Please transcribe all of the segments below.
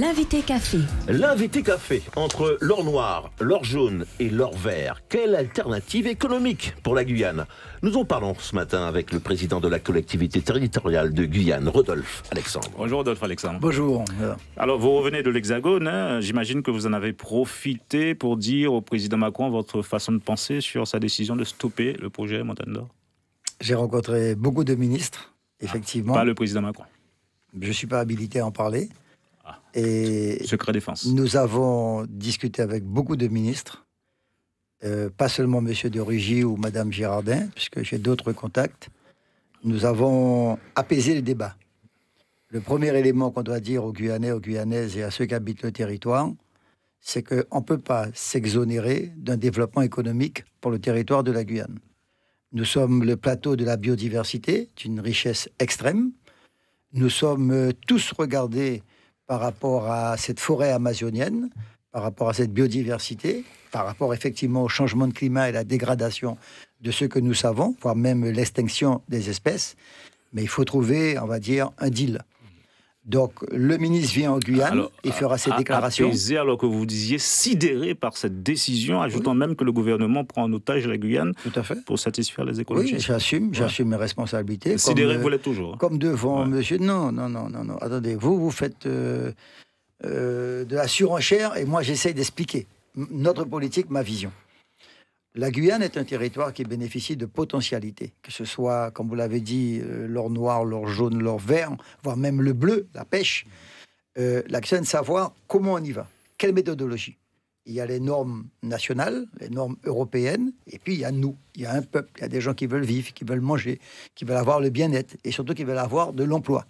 L'invité café. L'invité café, entre l'or noir, l'or jaune et l'or vert, quelle alternative économique pour la Guyane Nous en parlons ce matin avec le président de la collectivité territoriale de Guyane, Rodolphe Alexandre. Bonjour Rodolphe Alexandre. Bonjour. Alors vous revenez de l'Hexagone, hein. j'imagine que vous en avez profité pour dire au président Macron votre façon de penser sur sa décision de stopper le projet Montagne d'Or. J'ai rencontré beaucoup de ministres, effectivement. Ah, pas le président Macron. Je ne suis pas habilité à en parler et secret défense. Nous avons discuté avec beaucoup de ministres, euh, pas seulement Monsieur de Rugy ou Madame Girardin, puisque j'ai d'autres contacts. Nous avons apaisé le débat. Le premier élément qu'on doit dire aux Guyanais, aux Guyanaises et à ceux qui habitent le territoire, c'est qu'on ne peut pas s'exonérer d'un développement économique pour le territoire de la Guyane. Nous sommes le plateau de la biodiversité, d'une richesse extrême. Nous sommes euh, tous regardés par rapport à cette forêt amazonienne, par rapport à cette biodiversité, par rapport effectivement au changement de climat et la dégradation de ce que nous savons, voire même l'extinction des espèces. Mais il faut trouver, on va dire, un deal. Donc le ministre vient en Guyane et fera ses déclarations. Apaisé, alors que vous disiez sidéré par cette décision, ajoutant même que le gouvernement prend en otage la Guyane Tout à fait. pour satisfaire les écologistes. Oui, j'assume, j'assume mes responsabilités. Sidéré, vous l'êtes toujours. Hein. Comme devant monsieur. Non, non, non, non, non. Attendez, vous, vous faites euh, euh, de la surenchère et moi j'essaye d'expliquer notre politique, ma vision. La Guyane est un territoire qui bénéficie de potentialités, que ce soit, comme vous l'avez dit, euh, l'or noir, l'or jaune, l'or vert, voire même le bleu, la pêche. Euh, la question de savoir comment on y va, quelle méthodologie. Il y a les normes nationales, les normes européennes, et puis il y a nous, il y a un peuple, il y a des gens qui veulent vivre, qui veulent manger, qui veulent avoir le bien-être, et surtout qui veulent avoir de l'emploi.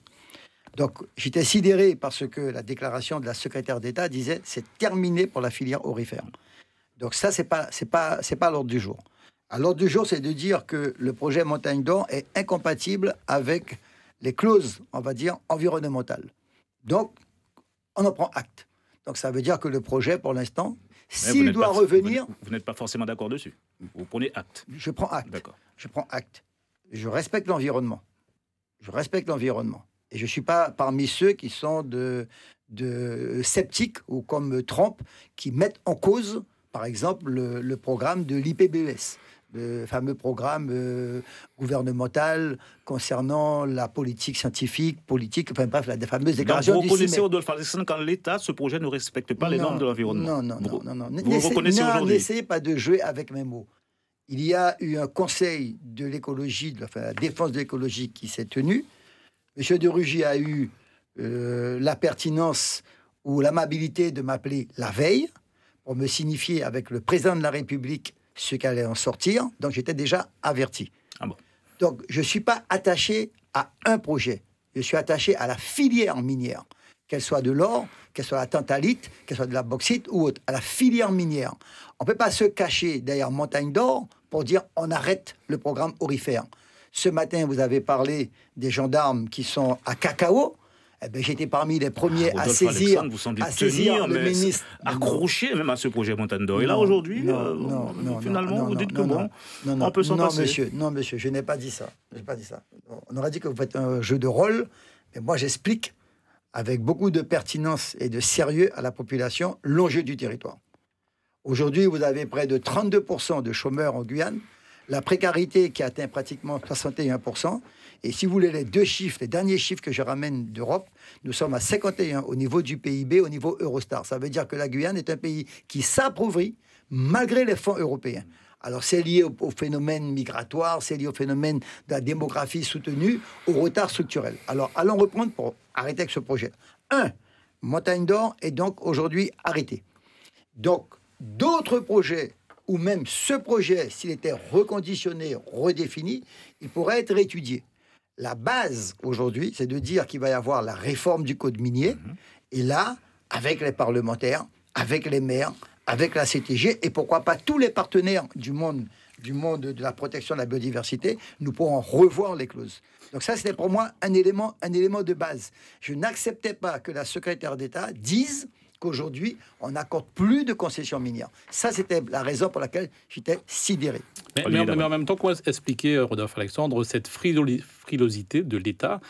Donc j'étais sidéré parce que la déclaration de la secrétaire d'État disait c'est terminé pour la filière orifère ». Donc ça, c'est pas, c'est pas, c'est pas l'ordre du jour. À l'ordre du jour, c'est de dire que le projet Montagne d'Or est incompatible avec les clauses, on va dire, environnementales. Donc, on en prend acte. Donc ça veut dire que le projet, pour l'instant, s'il doit revenir... Vous n'êtes pas forcément d'accord dessus. Vous prenez acte. Je prends acte. D'accord. Je prends acte. Je respecte l'environnement. Je respecte l'environnement. Et je ne suis pas parmi ceux qui sont de, de sceptiques ou comme Trump, qui mettent en cause par exemple le, programme de l'IPBES le fameux programme euh, gouvernemental concernant la politique scientifique, politique, enfin bref, la, fameuse déclaration vous reconnaissez, Rodolphe quand l'État, ce projet ne respecte pas les normes de l'environnement Non, non, non, non. Vous reconnaissez aujourd'hui N'essayez pas de jouer avec mes mots. Il y a eu un conseil de l'écologie, de enfin, la défense de l'écologie qui s'est tenu. Monsieur de Rugy a eu euh, la pertinence ou l'amabilité de m'appeler la veille on me signifier avec le président de la République ce qu'allait en sortir, donc j'étais déjà averti. Ah donc je ne suis pas attaché à un projet, je suis attaché à la filière minière, qu'elle soit de l'or, qu'elle soit de la tantalite, qu'elle soit de la bauxite ou autre, à la filière minière. On ne peut pas se cacher derrière Montagne d'Or pour dire on arrête le programme aurifère. Ce matin, vous avez parlé des gendarmes qui sont à Cacao. Eh ben, j'étais parmi les premiers ah, à saisir, vous à tenir, le ministre. Accroché même à ce projet Montandor. Et là, aujourd'hui, finalement, vous dites que non, on peut s'en passer. Monsieur, non, monsieur, je n'ai pas dit ça. pas dit ça. On aurait dit que vous faites un jeu de rôle, mais moi, j'explique avec beaucoup de pertinence et de sérieux à la population l'enjeu du territoire. Aujourd'hui, vous avez près de 32% de chômeurs en Guyane la précarité qui atteint pratiquement 61%. Et si vous voulez les deux chiffres, les derniers chiffres que je ramène d'Europe, nous sommes à 51 au niveau du PIB, au niveau Eurostar. Ça veut dire que la Guyane est un pays qui s'appauvrit malgré les fonds européens. Alors c'est lié au, phénomène migratoire, c'est lié au phénomène de la démographie soutenue, au retard structurel. Alors allons reprendre pour arrêter avec ce projet. Un Montagne d'Or est donc aujourd'hui arrêté. Donc d'autres projets ou même ce projet, s'il était reconditionné, redéfini, il pourrait être étudié. La base aujourd'hui, c'est de dire qu'il va y avoir la réforme du code minier, mhm. et là, avec les parlementaires, avec les maires, avec la CTG, et pourquoi pas tous les partenaires du monde du monde de la protection de la biodiversité, nous pourrons revoir les clauses. Donc ça, c'était pour moi un élément, un élément de base. Je n'acceptais pas que la secrétaire d'État dise qu'aujourd'hui, on n'accorde plus de concessions minières. Ça, c'était la raison pour laquelle j'étais sidéré. Mais, en, mais, en même temps, comment expliquer, euh, Rodolphe Alexandre, cette frilosité de l'État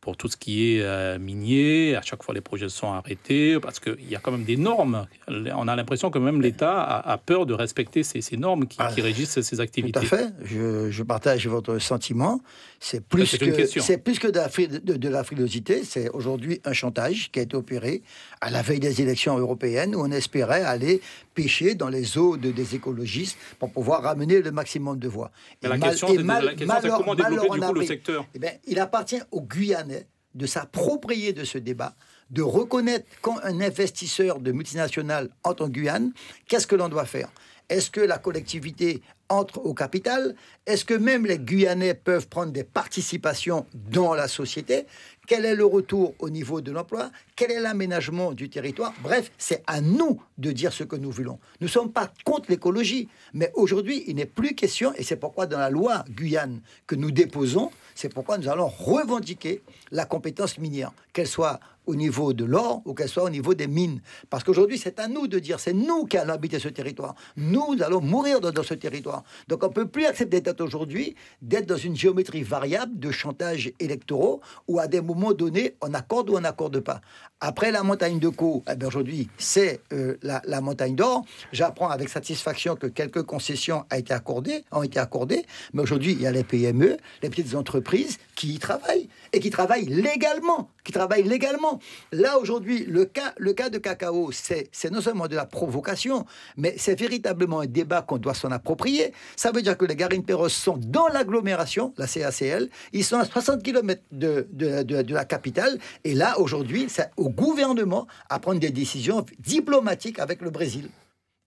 pour tout ce qui est euh, minier, à chaque fois les projets sont arrêtés parce qu'il y a quand même des normes. On a l'impression que même l'État a, peur de respecter ces, normes qui, ah, régissent ces activités. Tout à fait, je, partage votre sentiment. C'est plus, que, c'est plus que de la, de, de la frilosité, c'est aujourd'hui un chantage qui a été opéré à la veille des élections européennes où on espérait aller pêcher dans les eaux des écologistes pour pouvoir ramener le maximum de voix. et la, question, est mal, comment développer le secteur eh ben, Il appartient aux Guyanais de s'approprier de ce débat de reconnaître quand un investisseur de multinationales entre en Guyane, qu'est-ce que l'on doit faire est-ce que la collectivité entre au capital Est-ce que même les Guyanais peuvent prendre des participations dans la société Quel est le retour au niveau de l'emploi Quel est l'aménagement du territoire Bref, c'est à nous de dire ce que nous voulons. Nous ne sommes pas contre l'écologie, mais aujourd'hui, il n'est plus question, et c'est pourquoi dans la loi Guyane que nous déposons, c'est pourquoi nous allons revendiquer la compétence minière, qu'elle soit au niveau de l'or ou qu'elle soit au niveau des mines. Parce qu'aujourd'hui, c'est à nous de dire, c'est nous qui allons habiter ce territoire. Nous allons mourir dans, ce territoire. Donc on peut plus accepter d'être aujourd'hui, d'être dans une géométrie variable de chantage électoraux où à des moments donnés, on accorde ou on n'accorde pas. Après la montagne de Caux, eh ben, aujourd'hui, c'est euh, la, montagne d'or. J'apprends avec satisfaction que quelques concessions a été accordées, ont été accordées. Mais aujourd'hui, il y a les PME, les petites entreprises qui y travaillent et qui travaillent légalement qui travaillent légalement. Là, aujourd'hui, le cas, le cas de cacao, c'est non seulement de la provocation, mais c'est véritablement un débat qu'on doit s'en approprier. Ça veut dire que les Garines Perros sont dans l'agglomération, la CACL, ils sont à 60 km de la capitale, et là, aujourd'hui, c'est au gouvernement à prendre des décisions diplomatiques avec le Brésil.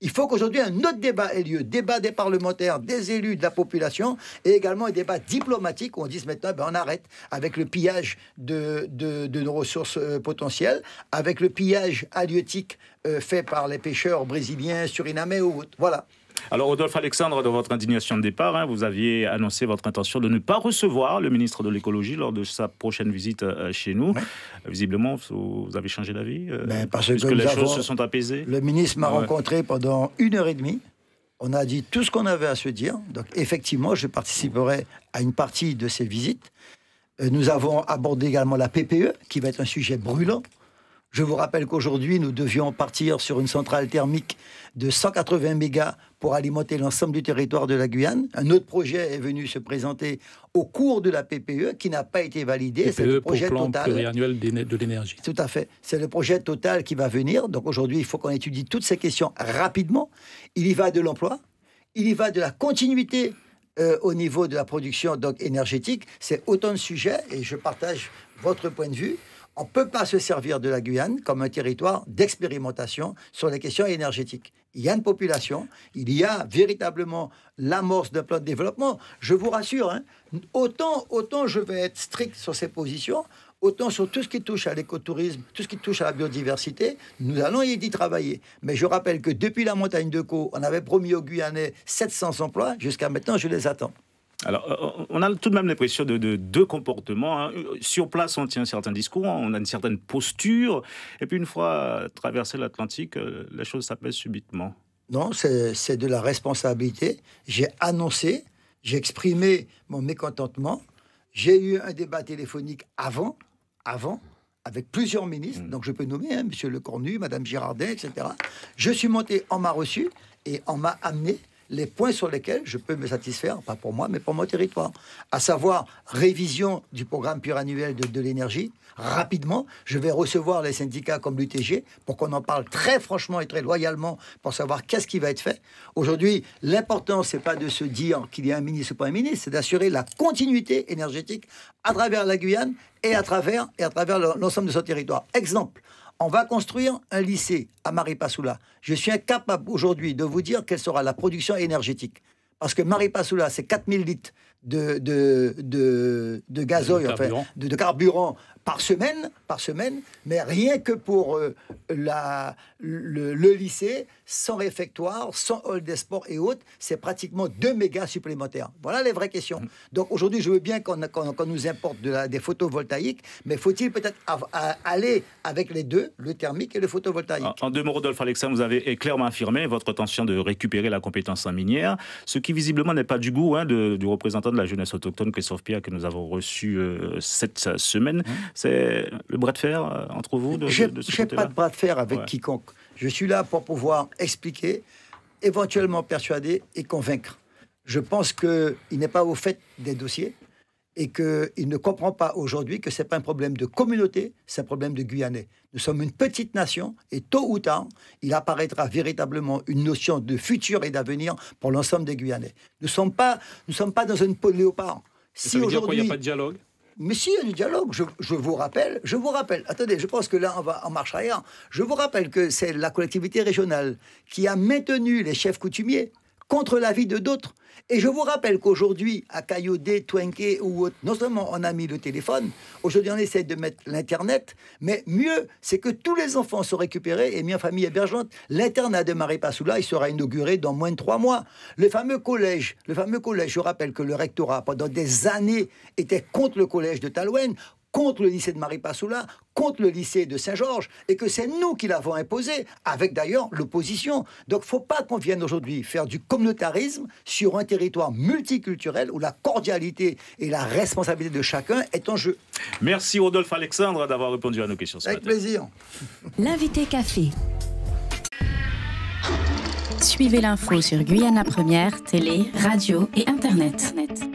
Il faut qu'aujourd'hui un autre débat ait lieu, débat des parlementaires, des élus, de la population, et également un débat diplomatique où on dise maintenant ben, on arrête avec le pillage de, de, nos ressources euh, potentielles, avec le pillage halieutique euh, fait par les pêcheurs brésiliens, surinamais ou autres. Voilà. Alors, Rodolphe Alexandre, dans votre indignation de départ, hein, vous aviez annoncé votre intention de ne pas recevoir le ministre de l'écologie lors de sa prochaine visite euh, chez nous. Visiblement, vous avez changé d'avis euh, ben, Parce que, les choses se sont apaisées. Le ministre m'a ah rencontré pendant une heure et demie. On a dit tout ce qu'on avait à se dire. Donc, effectivement, je participerai à une partie de ces visites. Euh, nous avons abordé également la PPE, qui va être un sujet brûlant. Je vous rappelle qu'aujourd'hui, nous devions partir sur une centrale thermique de 180 mégas pour alimenter l'ensemble du territoire de la Guyane. Un autre projet est venu se présenter au cours de la PPE qui n'a pas été validé. C'est le e projet plan pluriannuel de l'énergie. Tout à fait. C'est le projet total qui va venir. Donc aujourd'hui, il faut qu'on étudie toutes ces questions rapidement. Il y va de l'emploi. Il y va de la continuité euh, au niveau de la production énergétique. C'est autant de sujets et je partage votre point de vue on ne peut pas se servir de la Guyane comme un territoire d'expérimentation sur les questions énergétiques. Il y a une population, il y a véritablement l'amorce d'un plan de développement. Je vous rassure, hein, autant, autant je vais être strict sur ces positions, autant sur tout ce qui touche à l'écotourisme, tout ce qui touche à la biodiversité, nous allons y travailler. Mais je rappelle que depuis la montagne de Caux, on avait promis aux Guyanais 700 emplois. Jusqu'à maintenant, je les attends. Alors, euh, on a tout de même l'impression de, deux comportements. Hein. Sur place, on tient un certain discours, hein. on a une certaine posture, et puis une fois traversé l'Atlantique, euh, la chose s'appelle subitement. Non, c'est de la responsabilité. J'ai annoncé, j'ai exprimé mon mécontentement. J'ai eu un débat téléphonique avant, avant, avec plusieurs ministres, hmm. donc je peux nommer hein, Monsieur M. Lecornu, Mme Girardet, etc. Je suis monté, on m'a reçu et on m'a amené les points sur lesquels je peux me satisfaire, pas pour moi, mais pour mon territoire. À savoir, révision du programme pluriannuel de, de l'énergie, rapidement. Je vais recevoir les syndicats comme l'UTG pour qu'on en parle très franchement et très loyalement pour savoir qu'est-ce qui va être fait. Aujourd'hui, l'important, c'est pas de se dire qu'il y a un ministre ou pas un ministre, c'est d'assurer la continuité énergétique à travers la Guyane et à travers, et à travers l'ensemble de son territoire. Exemple, on va construire un lycée à Maripasoula. Je suis incapable aujourd'hui de vous dire quelle sera la production énergétique. Parce que Maripasoula, c'est 4000 litres de, de, de, gazoil, de carburant. par semaine, par semaine, mais rien que pour euh, le, lycée, sans réfectoire, sans hall des sports et autres, c'est pratiquement 2 mégas supplémentaires. Voilà les vraies questions. Mm. Donc aujourd'hui, je veux bien qu'on nous importe des photovoltaïques, mais faut-il peut-être aller avec les deux, le thermique et le photovoltaïque En, deux mots, Rodolphe Alexandre, vous avez clairement affirmé votre intention de récupérer la compétence en minière, ce qui visiblement n'est pas du goût hein, du représentant de la jeunesse autochtone, Christophe Pierre, que nous avons reçu euh, cette euh, semaine. Mm. C'est le bras de fer euh, entre vous Je n'ai pas de bras de fer avec quiconque. Je suis là pour pouvoir expliquer, éventuellement persuader et convaincre. Je pense qu'il n'est pas au fait des dossiers et qu'il ne comprend pas aujourd'hui que ce n'est pas un problème de communauté, c'est un problème de Guyanais. Nous sommes une petite nation et tôt ou tard, il apparaîtra véritablement une notion de futur et d'avenir pour l'ensemble des Guyanais. Nous ne sommes, pas, sommes pas dans une peau Si aujourd'hui, il n'y a pas de dialogue mais si, y a du dialogue. Je, vous rappelle, je vous rappelle. Attendez, je pense que là, on va en marche arrière. Je vous rappelle que c'est la collectivité régionale qui a maintenu les chefs coutumiers contre l'avis de d'autres. Et je vous rappelle qu'aujourd'hui, à cayodé Twenke ou autre, non seulement on a mis le téléphone, aujourd'hui on essaie de mettre l'Internet, mais mieux, c'est que tous les enfants sont récupérés et mis en famille hébergeante. L'internat de marie Pasoula il sera inauguré dans moins de trois mois. Le fameux collège, le fameux collège, je rappelle que le rectorat, pendant des années, était contre le collège de Talouen contre le lycée de Marie-Passoula, contre le lycée de Saint-Georges, et que c'est nous qui l'avons imposé, avec d'ailleurs l'opposition. Donc faut pas qu'on vienne aujourd'hui faire du communautarisme sur un territoire multiculturel où la cordialité et la responsabilité de chacun est en jeu. Merci Rodolphe Alexandre d'avoir répondu à nos questions. avec plaisir. L'invité café. Suivez l'info sur Guyana Première, télé, radio et Internet. Internet.